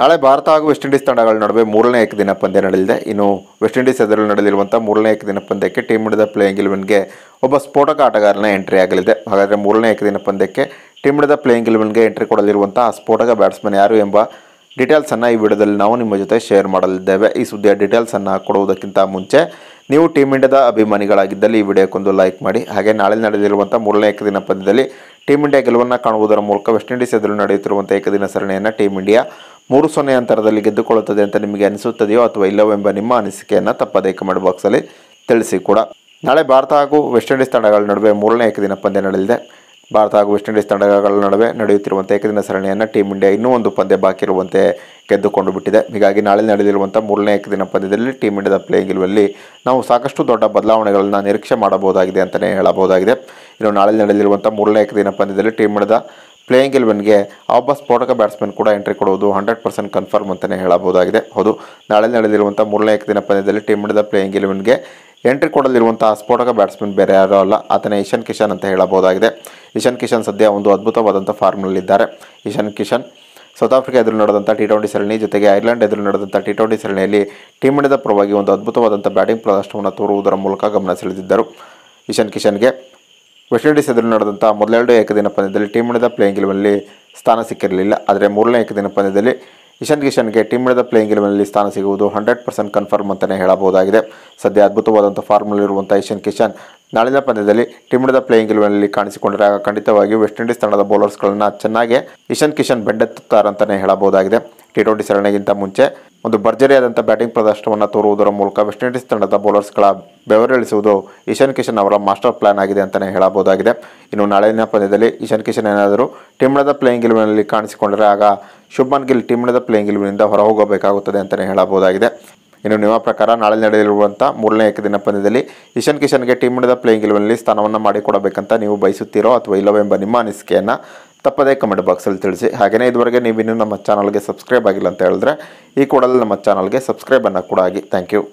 ನಾಳೆ ಭಾರತ ಹಾಗೂ West Indies ತಂಡಗಳ ನಡುವೆ ಮೂರನೇ ಏಕದಿನ ಪಂದ್ಯ ನಡೆಯಲಿದೆ ಇನ್ನು ವೆಸ್ಟ್ ಇಂಡೀಸ್ ಎದುರು ನಡೆಯಲಿರುವಂಥ ಮೂರನೇ ಏಕದಿನ ಪಂದ್ಯಕ್ಕೆ ಟೀಮ್ ಇಂಡಿಯಾದ ಪ್ಲೇಯಿಂಗ್ ಇಲೆವೆನ್ಗೆ ಒಬ್ಬ ಸ್ಫೋಟಕ ಆಟಗಾರನ ಎಂಟ್ರಿ ಆಗಲಿದೆ ಹಾಗಾದರೆ ಮೂರನೇ ಏಕದಿನ ಪಂದ್ಯಕ್ಕೆ ಟೀಮ್ ಇಂಡಿಯಾದ ಪ್ಲೇಯಿಂಗ್ ಇಲೆವೆನ್ಗೆ ಎಂಟ್ರಿ ಕೊಡಲಿರುವಂಥ ಸ್ಫೋಟಕ ಬ್ಯಾಟ್ಸ್ಮನ್ ಯಾರು ಎಂಬ ಡೀಟೇಲ್ಸನ್ನು ಈ ವಿಡಿಯೋದಲ್ಲಿ ನಾವು ನಿಮ್ಮ ಜೊತೆ ಶೇರ್ ಮಾಡಲಿದ್ದೇವೆ ಈ ಸುದ್ದಿಯ ಡೀಟೇಲ್ಸನ್ನು ಕೊಡುವುದಕ್ಕಿಂತ ಮುಂಚೆ ನೀವು ಟೀಮ್ ಇಂಡಿಯಾದ ಅಭಿಮಾನಿಗಳಾಗಿದ್ದಲ್ಲಿ ಈ ವಿಡಿಯೋಕ್ಕೊಂದು ಲೈಕ್ ಮಾಡಿ ಹಾಗೆ ನಾಳೆ ನಡೆದಿರುವಂಥ ಮೂರನೇ ಏಕದಿನ ಪಂದ್ಯದಲ್ಲಿ ಟೀಮ್ ಇಂಡಿಯಾ ಗೆಲುವನ್ನು ಕಾಣುವುದರ ಮೂಲಕ ವೆಸ್ಟ್ ಇಂಡೀಸ್ ಎದುರು ನಡೆಯುತ್ತಿರುವಂಥ ಏಕದಿನ ಸರಣಿಯನ್ನು ಟೀಮ್ ಇಂಡಿಯಾ ಮೂರು ಸೊನ್ನೆ ಅಂತರದಲ್ಲಿ ಗೆದ್ದುಕೊಳ್ಳುತ್ತದೆ ಅಂತ ನಿಮಗೆ ಅನಿಸುತ್ತದೆಯೋ ಅಥವಾ ಇಲ್ಲವೆಂಬ ನಿಮ್ಮ ಅನಿಸಿಕೆಯನ್ನು ತಪ್ಪದೇ ಕಮೆಂಟ್ ಬಾಕ್ಸಲ್ಲಿ ತಿಳಿಸಿ ಕೂಡ ನಾಳೆ ಭಾರತ ಹಾಗೂ ವೆಸ್ಟ್ ಇಂಡೀಸ್ ತಂಡಗಳ ನಡುವೆ ಮೂರನೇ ಏಕದಿನ ಪಂದ್ಯ ನಡೆಯಲಿದೆ ಭಾರತ ಹಾಗೂ ವೆಸ್ಟ್ ಇಂಡೀಸ್ ತಂಡಗಳ ನಡುವೆ ನಡೆಯುತ್ತಿರುವಂಥ ಏಕದಿನ ಸರಣಿಯನ್ನು ಟೀಮ್ ಇಂಡಿಯಾ ಇನ್ನೂ ಒಂದು ಪಂದ್ಯ ಬಾಕಿ ಇರುವಂತೆ ಗೆದ್ದುಕೊಂಡು ಬಿಟ್ಟಿದೆ ಹೀಗಾಗಿ ನಾಳೆ ನಡೆದಿರುವಂಥ ಮೂರನೇ ಏಕದಿನ ಪಂದ್ಯದಲ್ಲಿ ಟೀಮ್ ಇಂಡಿಯಾದ ಪ್ಲೇಯಿಂಗ್ ಇಲ್ಲಿ ನಾವು ಸಾಕಷ್ಟು ದೊಡ್ಡ ಬದಲಾವಣೆಗಳನ್ನು ನಿರೀಕ್ಷೆ ಮಾಡಬಹುದಾಗಿದೆ ಅಂತಲೇ ಹೇಳಬಹುದಾಗಿದೆ ಇನ್ನು ನಾಳೆ ನಡೆಯಲಿರುವಂಥ ಮೂರನೇ ಏಕದಿನ ಪಂದ್ಯದಲ್ಲಿ ಟೀಮ್ ಇಂಡಿಯಾದ ಪ್ಲೇಯಿಂಗ್ ಇಲೆವೆನ್ಗೆ ಒಬ್ಬ ಸ್ಫೋಟಕ ಬ್ಯಾಟ್ಸ್ಮನ್ ಕೂಡ ಎಂಟ್ರಿ ಕೊಡುವುದು ಹಂಡ್ರೆಡ್ ಪರ್ಸೆಂಟ್ ಕನ್ಫರ್ಮ್ ಅಂತಲೇ ಹೇಳಬಹುದಾಗಿದೆ ಹೌದು ನಾಳೆ ನಡೆದಿರುವಂಥ ಮೂರನೇ ದಿನ ಪಂದ್ಯದಲ್ಲಿ ಟೀಮ್ ಇಂಡಿಯಾದ ಪ್ಲೇಯಿಂಗ್ ಇಲೆವೆನ್ಗೆ ಎಂಟ್ರಿ ಕೊಡಲಿರುವಂಥ ಸ್ಫೋಟಕ ಬ್ಯಾಟ್ಸ್ಮನ್ ಬೇರೆ ಯಾರೂ ಅಲ್ಲ ಆತನ ಇಶಾನ್ ಕಿಶನ್ ಅಂತ ಹೇಳಬಹುದಾಗಿದೆ ಇಶಾನ್ ಕಿಶನ್ ಸದ್ಯ ಒಂದು ಅದ್ಭುತವಾದಂಥ ಫಾರ್ಮ್ನಲ್ಲಿದ್ದಾರೆ ಇಶಾನ್ ಕಿಶನ್ ಸೌತ್ ಆಫ್ರಿಕಾ ಎದುರು ನಡೆದಂಥ ಟಿ ಟ್ವೆಂಟಿ ಸರಣಿ ಜೊತೆಗೆ ಐರ್ಲೆಂಡ್ ಎದುರು ನಡೆದಂಥ ಟಿ ಟ್ವೆಂಟಿ ಸರಣಿಯಲ್ಲಿ ಟೀಮ್ ಇಂಡಿಯಾದ ಪರವಾಗಿ ಒಂದು ಅದ್ಭುತವಾದಂಥ ಬ್ಯಾಟಿಂಗ್ ಪ್ರದರ್ಶನವನ್ನು ತೋರುವುದರ ಮೂಲಕ ಗಮನ ಸೆಳೆದಿದ್ದರು ಇಶಾನ್ ಕಿಶನ್ಗೆ ವೆಸ್ಟ್ ಇಂಡೀಸ್ ಎದುರು ನಡೆದಂಥ ಮೊದಲೆರಡು ಏಕದಿನ ಪಂದ್ಯದಲ್ಲಿ ಟೀಮ್ ಇಂಡಿಯಾದ ಪ್ಲೇಯಿಂಗ್ ಇಲೆವೆನ್ನಲ್ಲಿ ಸ್ಥಾನ ಸಿಕ್ಕಿರಲಿಲ್ಲ ಆದರೆ ಮೂರನೇ ಏಕದಿನ ಪಂದ್ಯದಲ್ಲಿ ಇಶಾಂತ್ ಕಿಶನ್ಗೆ ಟೀಮ್ ಇಂಡಿಯಾದ ಪ್ಲೇಯಿಂಗ್ ಇಲೆವೆನ್ನಲ್ಲಿ ಸ್ಥಾನ ಸಿಗುವುದು ಹಂಡ್ರೆಡ್ ಪರ್ಸೆಂಟ್ ಕನ್ಫರ್ಮ್ ಅಂತಲೇ ಹೇಳಬಹುದಾಗಿದೆ ಸದ್ಯ ಅದ್ಭುತವಾದಂಥ ಫಾರ್ಮ್ನಲ್ಲಿರುವಂಥ ಇಶಾನ್ ಕಿಶನ್ ನಾಳಿನ ಪಂದ್ಯದಲ್ಲಿ ಟೀಮ್ ಇಂಡಿಯಾದ ಪ್ಲೇಯಿಂಗ್ ಇಲೆವೆನ್ನಲ್ಲಿ ಕಾಣಿಸಿಕೊಂಡರೆ ಆಗ ವೆಸ್ಟ್ ಇಂಡೀಸ್ ತಂಡದ ಬೌಲರ್ಸ್ಗಳನ್ನು ಚೆನ್ನಾಗಿ ಇಶಾಂತ್ ಕಿಶನ್ ಬೆಂಡೆತ್ತುತ್ತಾರಂತಲೇ ಹೇಳಬಹುದಾಗಿದೆ ಟಿ ಟ್ವೆಂಟಿ ಸರಣಿಗಿಂತ ಮುಂಚೆ ಒಂದು ಭರ್ಜರಿಯಾದಂಥ ಬ್ಯಾಟಿಂಗ್ ಪ್ರದರ್ಶನವನ್ನು ತೋರುವುದರ ಮೂಲಕ ವೆಸ್ಟ್ ಇಂಡೀಸ್ ತಂಡದ ಬೌಲರ್ಸ್ಗಳ ಬೆವರಿಳಿಸುವುದು ಇಶಾನ್ ಕಿಶನ್ ಅವರ ಮಾಸ್ಟರ್ ಪ್ಲಾನ್ ಆಗಿದೆ ಅಂತಲೇ ಹೇಳಬಹುದಾಗಿದೆ ಇನ್ನು ನಾಳೆಯ ಪಂದ್ಯದಲ್ಲಿ ಇಶಾನ್ ಕಿಶನ್ ಏನಾದರೂ ಟಿಮ್ಣದ ಪ್ಲೇಯಿಂಗ್ ಇಲ್ವಿನಲ್ಲಿ ಕಾಣಿಸಿಕೊಂಡರೆ ಆಗ ಶುಭ್ಮನ್ ಗಿಲ್ ಟಿಮ್ಣದ ಪ್ಲೇಯಿಂಗ್ ಹೊರ ಹೊರಹೋಗಬೇಕಾಗುತ್ತದೆ ಅಂತಲೇ ಹೇಳಬಹುದಾಗಿದೆ ಇನ್ನು ನಿಮ್ಮ ಪ್ರಕಾರ ನಾಳೆ ನಡೆಯಲಿರುವಂಥ ಮೂರನೇ ಏಕದಿನ ಪಂದ್ಯದಲ್ಲಿ ಇಶಾನ್ ಕಿಶನ್ಗೆ ಟೀಮ್ನದ ಪ್ಲೇಯಿಂಗ್ ಇಲ್ವಿನಲ್ಲಿ ಸ್ಥಾನವನ್ನು ಮಾಡಿಕೊಡಬೇಕಂತ ನೀವು ಬಯಸುತ್ತೀರೋ ಅಥವಾ ಇಲ್ಲವೋ ಎಂಬ ನಿಮ್ಮ ಅನಿಸಿಕೆಯನ್ನು ತಪ್ಪದೇ ಕಮೆಂಟ್ ಬಾಕ್ಸಲ್ಲಿ ತಿಳಿಸಿ ಹಾಗೆಯೇ ಇದುವರೆಗೆ ನೀವು ಇನ್ನೂ ನಮ್ಮ ಚಾನಲ್ಗೆ ಸಬ್ಸ್ಕ್ರೈಬ್ ಆಗಿಲ್ಲ ಅಂತ ಹೇಳಿದ್ರೆ ಈ ಕೂಡಲೇ ನಮ್ಮ ಚಾನಲ್ಗೆ ಸಬ್ಸ್ಕ್ರೈಬನ್ನು ಕೂಡ ಆಗಿ ಥ್ಯಾಂಕ್ ಯು